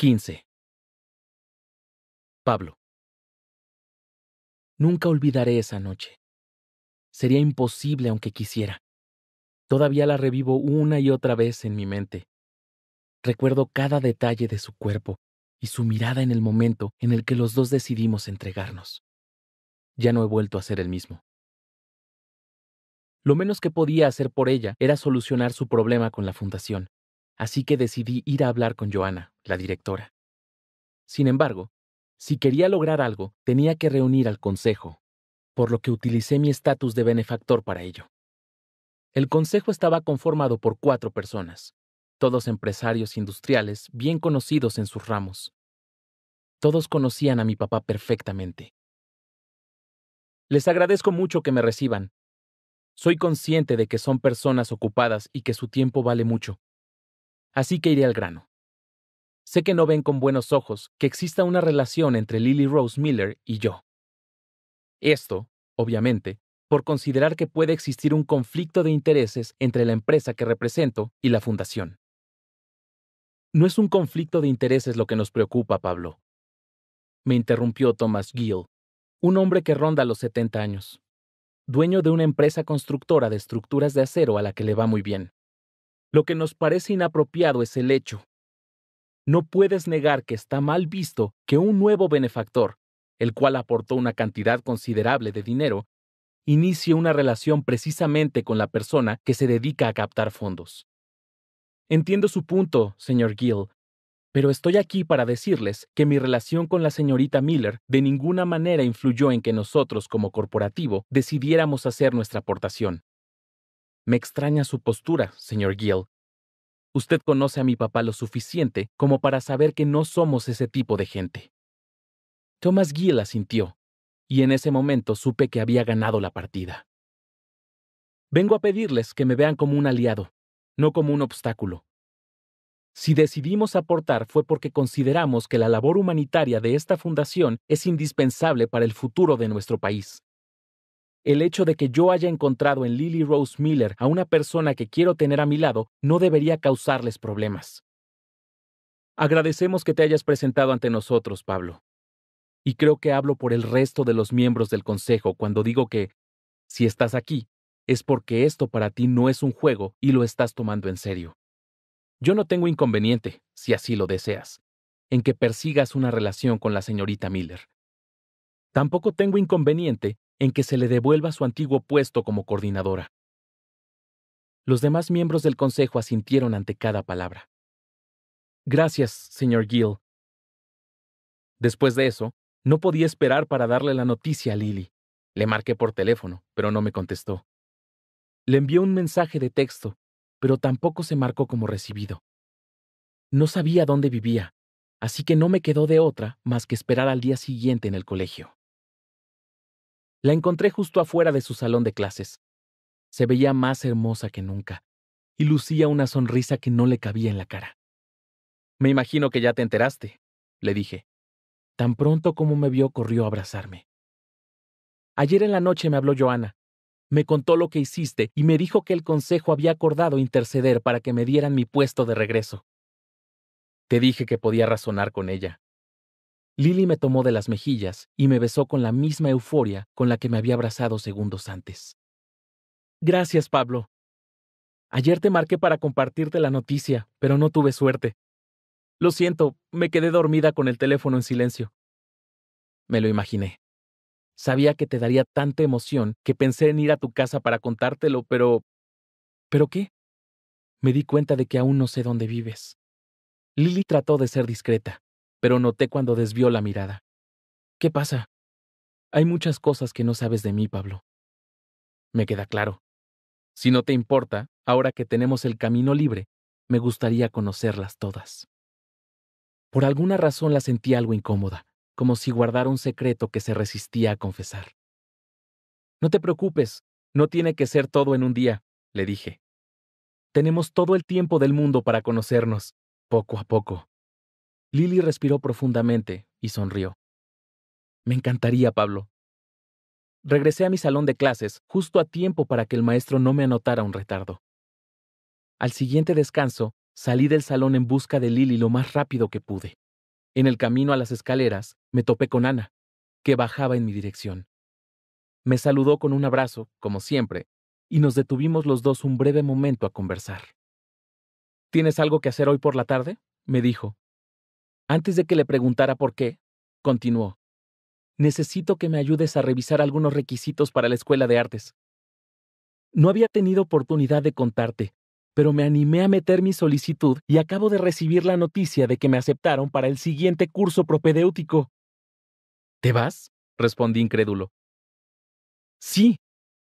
15. Pablo. Nunca olvidaré esa noche. Sería imposible aunque quisiera. Todavía la revivo una y otra vez en mi mente. Recuerdo cada detalle de su cuerpo y su mirada en el momento en el que los dos decidimos entregarnos. Ya no he vuelto a ser el mismo. Lo menos que podía hacer por ella era solucionar su problema con la fundación, así que decidí ir a hablar con Joana, la directora. Sin embargo, si quería lograr algo, tenía que reunir al Consejo, por lo que utilicé mi estatus de benefactor para ello. El Consejo estaba conformado por cuatro personas, todos empresarios industriales bien conocidos en sus ramos. Todos conocían a mi papá perfectamente. Les agradezco mucho que me reciban. Soy consciente de que son personas ocupadas y que su tiempo vale mucho, Así que iré al grano. Sé que no ven con buenos ojos que exista una relación entre Lily Rose Miller y yo. Esto, obviamente, por considerar que puede existir un conflicto de intereses entre la empresa que represento y la fundación. No es un conflicto de intereses lo que nos preocupa, Pablo. Me interrumpió Thomas Gill, un hombre que ronda los 70 años, dueño de una empresa constructora de estructuras de acero a la que le va muy bien. Lo que nos parece inapropiado es el hecho. No puedes negar que está mal visto que un nuevo benefactor, el cual aportó una cantidad considerable de dinero, inicie una relación precisamente con la persona que se dedica a captar fondos. Entiendo su punto, señor Gill, pero estoy aquí para decirles que mi relación con la señorita Miller de ninguna manera influyó en que nosotros como corporativo decidiéramos hacer nuestra aportación. Me extraña su postura, señor Gill. Usted conoce a mi papá lo suficiente como para saber que no somos ese tipo de gente. Thomas Gill asintió, y en ese momento supe que había ganado la partida. Vengo a pedirles que me vean como un aliado, no como un obstáculo. Si decidimos aportar fue porque consideramos que la labor humanitaria de esta fundación es indispensable para el futuro de nuestro país. El hecho de que yo haya encontrado en Lily Rose Miller a una persona que quiero tener a mi lado no debería causarles problemas. Agradecemos que te hayas presentado ante nosotros, Pablo. Y creo que hablo por el resto de los miembros del Consejo cuando digo que, si estás aquí, es porque esto para ti no es un juego y lo estás tomando en serio. Yo no tengo inconveniente, si así lo deseas, en que persigas una relación con la señorita Miller. Tampoco tengo inconveniente en que se le devuelva su antiguo puesto como coordinadora. Los demás miembros del Consejo asintieron ante cada palabra. Gracias, señor Gill. Después de eso, no podía esperar para darle la noticia a Lily. Le marqué por teléfono, pero no me contestó. Le envió un mensaje de texto, pero tampoco se marcó como recibido. No sabía dónde vivía, así que no me quedó de otra más que esperar al día siguiente en el colegio. La encontré justo afuera de su salón de clases. Se veía más hermosa que nunca, y lucía una sonrisa que no le cabía en la cara. Me imagino que ya te enteraste, le dije. Tan pronto como me vio, corrió a abrazarme. Ayer en la noche me habló Joana. Me contó lo que hiciste y me dijo que el consejo había acordado interceder para que me dieran mi puesto de regreso. Te dije que podía razonar con ella, Lily me tomó de las mejillas y me besó con la misma euforia con la que me había abrazado segundos antes. Gracias, Pablo. Ayer te marqué para compartirte la noticia, pero no tuve suerte. Lo siento, me quedé dormida con el teléfono en silencio. Me lo imaginé. Sabía que te daría tanta emoción que pensé en ir a tu casa para contártelo, pero... ¿Pero qué? Me di cuenta de que aún no sé dónde vives. Lili trató de ser discreta, pero noté cuando desvió la mirada. ¿Qué pasa? Hay muchas cosas que no sabes de mí, Pablo. Me queda claro. Si no te importa, ahora que tenemos el camino libre, me gustaría conocerlas todas. Por alguna razón la sentí algo incómoda, como si guardara un secreto que se resistía a confesar. No te preocupes, no tiene que ser todo en un día, le dije. Tenemos todo el tiempo del mundo para conocernos, poco a poco. Lily respiró profundamente y sonrió. Me encantaría, Pablo. Regresé a mi salón de clases justo a tiempo para que el maestro no me anotara un retardo. Al siguiente descanso, salí del salón en busca de Lily lo más rápido que pude. En el camino a las escaleras, me topé con Ana, que bajaba en mi dirección. Me saludó con un abrazo, como siempre, y nos detuvimos los dos un breve momento a conversar. ¿Tienes algo que hacer hoy por la tarde? me dijo, antes de que le preguntara por qué, continuó. Necesito que me ayudes a revisar algunos requisitos para la Escuela de Artes. No había tenido oportunidad de contarte, pero me animé a meter mi solicitud y acabo de recibir la noticia de que me aceptaron para el siguiente curso propedéutico. ¿Te vas? respondí incrédulo. Sí.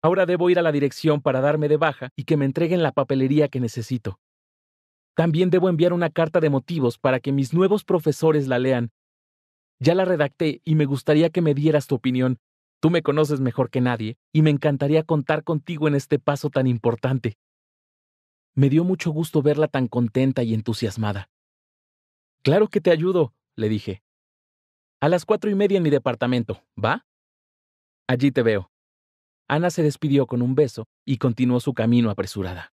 Ahora debo ir a la dirección para darme de baja y que me entreguen la papelería que necesito. También debo enviar una carta de motivos para que mis nuevos profesores la lean. Ya la redacté y me gustaría que me dieras tu opinión. Tú me conoces mejor que nadie y me encantaría contar contigo en este paso tan importante. Me dio mucho gusto verla tan contenta y entusiasmada. Claro que te ayudo, le dije. A las cuatro y media en mi departamento, ¿va? Allí te veo. Ana se despidió con un beso y continuó su camino apresurada.